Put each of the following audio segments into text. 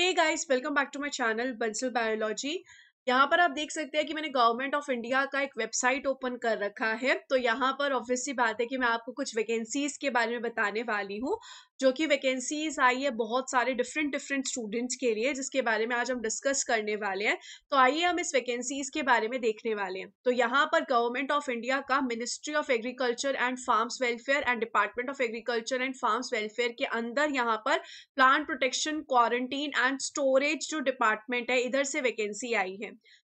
hey guys welcome back to my channel Bansal biology यहाँ पर आप देख सकते हैं कि मैंने गवर्नमेंट ऑफ इंडिया का एक वेबसाइट ओपन कर रखा है तो यहाँ पर ऑब्वियसली बात है कि मैं आपको कुछ वैकेंसीज के बारे में बताने वाली हूँ जो कि वैकेंसीज आई है बहुत सारे डिफरेंट डिफरेंट स्टूडेंट्स के लिए जिसके बारे में आज हम डिस्कस करने वाले हैं तो आइए हम इस वैकेंसीज के बारे में देखने वाले हैं तो यहाँ पर गवर्नमेंट ऑफ इंडिया का ministry of agriculture and farmers welfare and department of agriculture and farmers welfare के अंदर यहाँ पर plant protection quarantine and storage जो डिपार्टमेंट है इधर से वैकेंसी आई है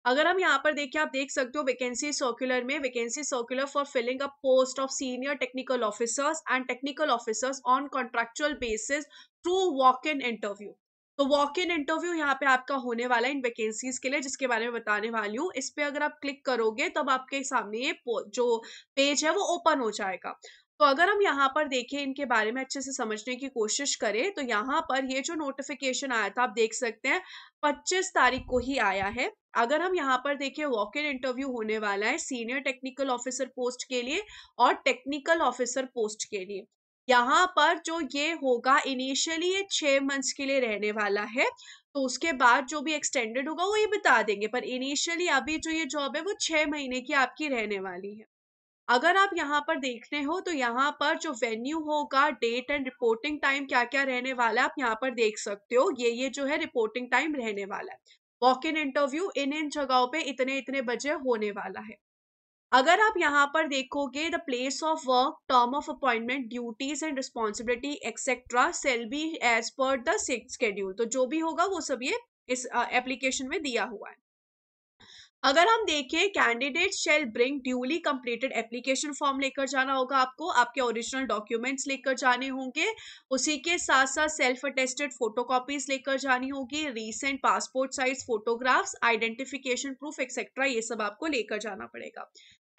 अगर हम यहाँ पर देखिए आप देख सकते हो वैकेंसी सर्कुलर में vacancy circular for filling a post of senior technical officers and technical officers on contractual basis through walk in interview तो वॉक इन इंटरव्यू यहाँ पे आपका होने वाला है इन वैकेंसीज के लिए जिसके बारे में बताने वाली हूँ इस पर अगर आप क्लिक करोगे तब आपके सामने ये जो पेज है वो ओपन हो जाएगा तो अगर हम यहाँ पर देखें इनके बारे में अच्छे से समझने की कोशिश करें तो यहाँ पर ये जो नोटिफिकेशन आया था आप देख सकते हैं पच्चीस तारीख को ही आया है अगर हम यहाँ पर देखें वॉक इन इंटरव्यू होने वाला है सीनियर टेक्निकल ऑफिसर पोस्ट के लिए और टेक्निकल ऑफिसर पोस्ट के लिए यहाँ पर जो ये होगा इनिशियली ये छः मंथ्स के लिए रहने वाला है तो उसके बाद जो भी एक्सटेंडेड होगा वो ये बता देंगे पर इनिशियली अभी जो ये जॉब है वो छः महीने की आपकी रहने वाली है अगर आप यहाँ पर देख रहे हो तो यहाँ पर जो वेन्यू होगा डेट एंड रिपोर्टिंग टाइम क्या क्या रहने वाला है आप यहाँ पर देख सकते हो ये ये जो है रिपोर्टिंग टाइम रहने वाला है वॉक इन इंटरव्यू इन इन जगहों पे इतने इतने बजे होने वाला है अगर आप यहाँ पर देखोगे the place of work term of appointment duties and responsibility etcetera shall be as per the six schedule तो जो भी होगा वो सब ये इस एप्लीकेशन में दिया हुआ है अगर हम देखें candidate shall bring duly completed application form लेकर जाना होगा आपको आपके ओरिजिनल डॉक्यूमेंट्स लेकर जाने होंगे उसी के साथ साथ सेल्फ अटेस्टेड फोटोकॉपीज लेकर जानी होगी recent passport size photographs identification proof etcetera ये सब आपको लेकर जाना पड़ेगा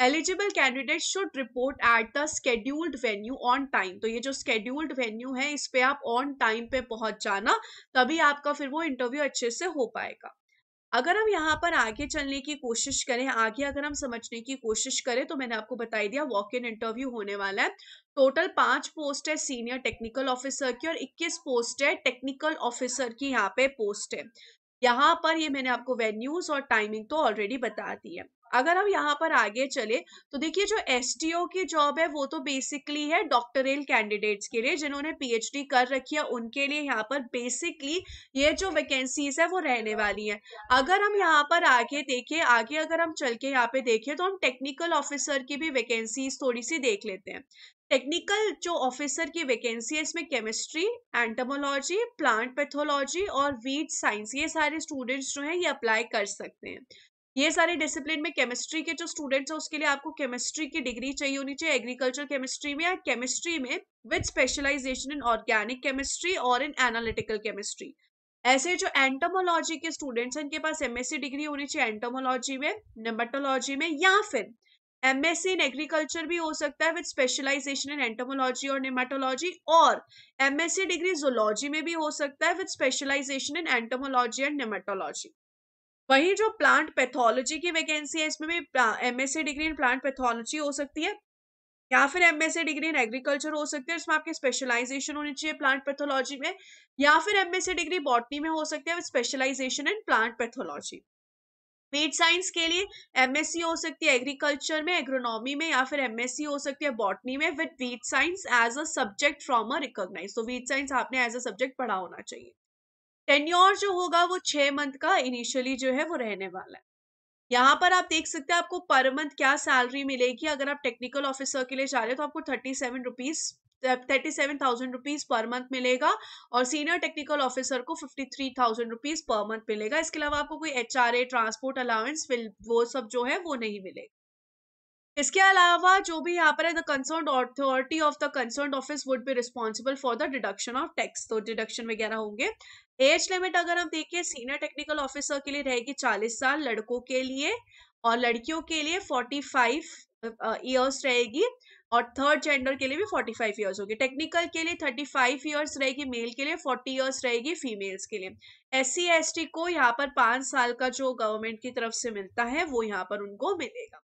eligible candidate should report at the scheduled venue on time तो ये जो स्केड्यूल्ड वेन्यू है इस पर आप ऑन टाइम पे पहुंच जाना तभी आपका फिर वो इंटरव्यू अच्छे से हो पाएगा अगर हम यहाँ पर आगे चलने की कोशिश करें आगे अगर हम समझने की कोशिश करें तो मैंने आपको बताई दिया वॉक इन इंटरव्यू होने वाला है टोटल पांच पोस्ट है सीनियर टेक्निकल ऑफिसर की और 21 पोस्ट है टेक्निकल ऑफिसर की यहाँ पे पोस्ट है यहाँ पर ये मैंने आपको वेन्यूज और टाइमिंग तो ऑलरेडी बता दी है अगर हम यहाँ पर आगे चले तो देखिए जो एस की जॉब है वो तो बेसिकली है डॉक्टरेल कैंडिडेट्स के लिए जिन्होंने पीएचडी कर रखी है उनके लिए यहाँ पर बेसिकली ये जो वैकेंसीज है वो रहने वाली है अगर हम यहाँ पर आगे देखें आगे अगर हम चल के यहाँ पे देखें तो हम टेक्निकल ऑफिसर की भी वैकेंसीज थोड़ी सी देख लेते हैं टेक्निकल जो ऑफिसर की वैकेंसी है इसमें केमिस्ट्री एंटमोलॉजी प्लांट पैथोलॉजी और वीट साइंस ये सारे स्टूडेंट्स जो हैं ये अप्लाई कर सकते हैं ये सारे डिसिप्लिन में केमिस्ट्री के जो स्टूडेंट्स हैं उसके लिए आपको केमिस्ट्री की डिग्री चाहिए होनी चाहिए एग्रीकल्चर केमिस्ट्री में या केमिस्ट्री में with specialization in organic chemistry और इन एनालिटिकल केमिस्ट्री ऐसे जो एंटोमोलॉजी के स्टूडेंट्स हैं इनके पास एमएससी डिग्री होनी चाहिए एंटोमोलॉजी में नेमेटोलॉजी में या फिर एमएससी इन एग्रीकल्चर भी हो सकता है विद स्पेशलाइजेशन इन एंटोमोलॉजी और निमाटोलॉजी और एमएससी डिग्री जोलॉजी में भी हो सकता है with specialization in entomology and nematology वही जो प्लांट पैथोलॉजी की वैकेंसी है इसमें भी MSc degree in plant pathology हो सकती है या फिर एमएससी डिग्री इन एग्रीकल्चर हो सकती है इसमें आपकी स्पेशलाइजेशन होनी चाहिए प्लांट पैथोलॉजी में या फिर एमएससी डिग्री बॉटनी में हो सकती है स्पेशलाइजेशन इन प्लांट पैथोलॉजी पेड साइंस के लिए एमएससी हो सकती है एग्रीकल्चर में एग्रोनॉमी में या फिर एमएससी हो सकती है बॉटनी में with weed science as a subject from a recognize तो वीट साइंस आपने एज अ सब्जेक्ट पढ़ा होना चाहिए टेन्योर जो होगा वो छह मंथ का इनिशियली जो है वो रहने वाला है यहाँ पर आप देख सकते हैं आपको पर मंथ क्या सैलरी मिलेगी अगर आप टेक्निकल ऑफिसर के लिए जा रहे हो तो आपको thirty seven rupees thirty seven thousand rupees per month मिलेगा और सीनियर टेक्निकल ऑफिसर को fifty three thousand rupees per month मिलेगा इसके अलावा आपको कोई H R A transport allowance वो सब जो है वो नहीं मिलेगा इसके अलावा जो भी यहाँ पर है the concern authority of the concern office would be responsible for the deduction of tax तो डिडक्शन वगैरह होंगे एज लिमिट अगर हम देखें सीनियर टेक्निकल ऑफिसर के लिए रहेगी चालीस साल लड़कों के लिए और लड़कियों के लिए फोर्टी फाइव ईयर्स रहेगी और थर्ड जेंडर के लिए भी फोर्टी फाइव ईयर्स होगी टेक्निकल के लिए थर्टी फाइव ईयर्स रहेगी मेल के लिए फोर्टी ईयर्स रहेगी फीमेल्स के लिए एस सी एस टी को यहाँ पर पाँच साल का जो गवर्नमेंट की तरफ से मिलता है वो यहाँ पर उनको मिलेगा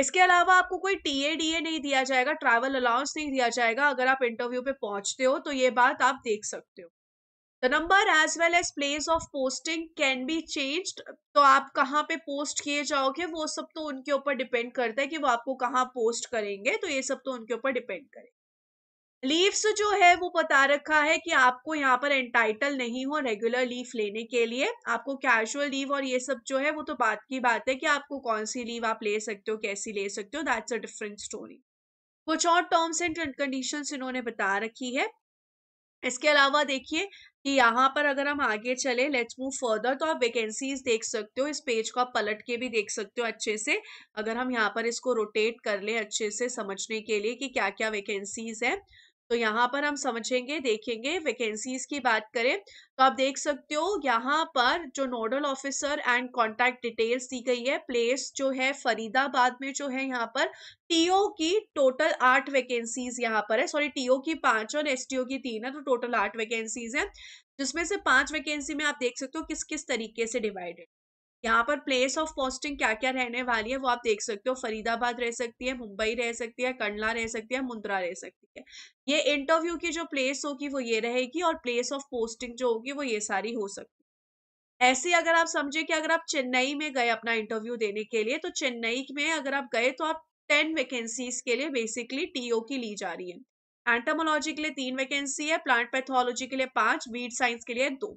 इसके अलावा आपको कोई डी ए नहीं दिया जाएगा ट्रैवल अलाउंस नहीं दिया जाएगा अगर आप इंटरव्यू पे पहुंचते हो तो ये बात आप देख सकते हो the number as well as place of posting can be changed तो आप कहाँ पे पोस्ट किए जाओगे वो सब तो उनके ऊपर डिपेंड करता है कि वो आपको कहाँ पोस्ट करेंगे तो ये सब तो उनके ऊपर डिपेंड करेंगे लीव्स जो है वो बता रखा है कि आपको यहाँ पर एंटाइटल नहीं हो रेगुलर लीव लेने के लिए आपको कैजुअल लीव और ये सब जो है वो तो बात की बात है कि आपको कौन सी लीव आप ले सकते हो कैसी ले सकते हो दैट्स अ डिफरेंट स्टोरी कुछ और टर्म्स एंड कंडीशन इन्होंने बता रखी है इसके अलावा देखिए कि यहाँ पर अगर हम आगे चले लेट्स मूव फर्दर तो आप वैकेंसीज देख सकते हो इस पेज को आप पलट के भी देख सकते हो अच्छे से अगर हम यहाँ पर इसको रोटेट कर ले अच्छे से समझने के लिए कि क्या क्या वैकेंसीज है तो यहाँ पर हम समझेंगे देखेंगे वैकेंसीज की बात करें तो आप देख सकते हो यहाँ पर जो nodal officer and contact details दी गई है प्लेस जो है फरीदाबाद में जो है यहाँ पर टीओ की टोटल आठ वैकेंसीज यहाँ पर है सॉरी टीओ की पांच और एसटीओ की तीन है तो टोटल आठ वैकेंसीज है जिसमें से पांच वैकेंसी में आप देख सकते हो किस किस तरीके से डिवाइडेड यहाँ पर प्लेस ऑफ पोस्टिंग क्या क्या रहने वाली है वो आप देख सकते हो फरीदाबाद रह सकती है मुंबई रह सकती है कंडला रह सकती है मुंद्रा रह सकती है ये इंटरव्यू की जो प्लेस होगी वो ये रहेगी और प्लेस ऑफ पोस्टिंग जो होगी वो ये सारी हो सकती है ऐसे अगर आप समझे कि अगर आप चेन्नई में गए अपना इंटरव्यू देने के लिए तो चेन्नई में अगर आप गए तो आप टेन वैकेंसीज के लिए बेसिकली टीओ की ली जा रही है एंटामोलॉजी के लिए तीन वैकेंसी है प्लांट पैथोलॉजी के लिए पांच बीड साइंस के लिए दो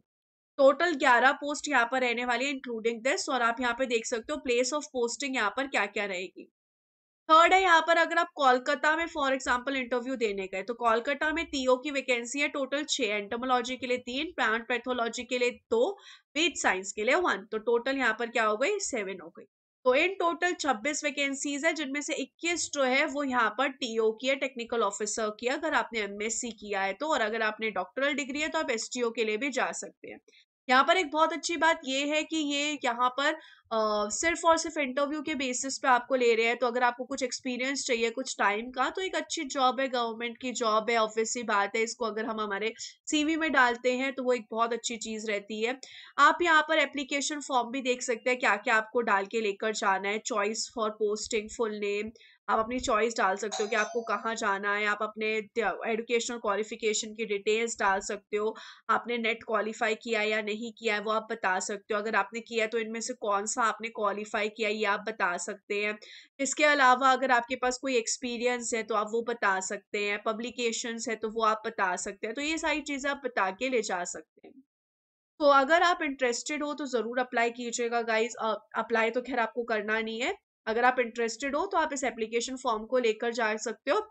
टोटल ग्यारह पोस्ट यहाँ पर रहने वाली है इंक्लूडिंग दिस और आप यहाँ पे देख सकते हो प्लेस ऑफ पोस्टिंग यहाँ पर क्या क्या रहेगी थर्ड है यहाँ पर अगर आप कोलकाता में फॉर एग्जाम्पल इंटरव्यू देने गए तो कोलकाता में तीओ की वैकेंसी है टोटल छह एंटोमोलॉजी के लिए तीन प्लांट पैथोलॉजी के लिए दो वेज साइंस के लिए वन तो टोटल यहाँ पर क्या हो गई सेवन हो गई तो इन टोटल 26 वैकेंसीज है जिनमें से 21 जो है वो यहाँ पर टीओ की है टेक्निकल ऑफिसर की है अगर आपने एमएससी किया है तो और अगर आपने डॉक्टरल डिग्री है तो आप एसटीओ के लिए भी जा सकते हैं यहाँ पर एक बहुत अच्छी बात ये है कि ये यहाँ पर आ, सिर्फ और सिर्फ इंटरव्यू के बेसिस पे आपको ले रहे हैं तो अगर आपको कुछ एक्सपीरियंस चाहिए कुछ टाइम का तो एक अच्छी जॉब है गवर्नमेंट की जॉब है ऑफिस ही बात है इसको अगर हम हमारे सीवी में डालते हैं तो वो एक बहुत अच्छी चीज रहती है आप यहाँ पर एप्लीकेशन फॉर्म भी देख सकते हैं क्या क्या आपको डाल के लेकर जाना है choice for posting full name आप अपनी चॉइस डाल सकते हो कि आपको कहाँ जाना है आप अपने एडुकेशनल क्वालिफिकेशन की डिटेल्स डाल सकते हो आपने नेट क्वालिफाई किया या नहीं किया है वो आप बता सकते हो अगर आपने किया है तो इनमें से कौन सा आपने क्वालिफाई किया ये आप बता सकते हैं इसके अलावा अगर आपके पास कोई एक्सपीरियंस है तो आप वो बता सकते हैं पब्लिकेशन है तो वो आप बता सकते हैं तो ये सारी चीज़ें आप बता के ले जा सकते हैं तो अगर आप इंटरेस्टेड हो तो ज़रूर अप्लाई कीजिएगा गाइज अप्लाई तो खैर आपको करना नहीं है अगर आप इंटरेस्टेड हो तो आप इस एप्लीकेशन फॉर्म को लेकर जा सकते हो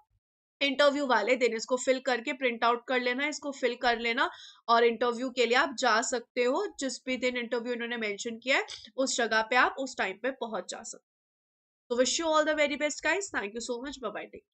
इंटरव्यू वाले दिन इसको फिल करके प्रिंट आउट कर लेना इसको फिल कर लेना और इंटरव्यू के लिए आप जा सकते हो जिस भी दिन इंटरव्यू इन्होंने मेंशन किया है उस जगह पे आप उस टाइम पे पहुंच जा सकते हो तो wish you all the very best guys thank you so much bye take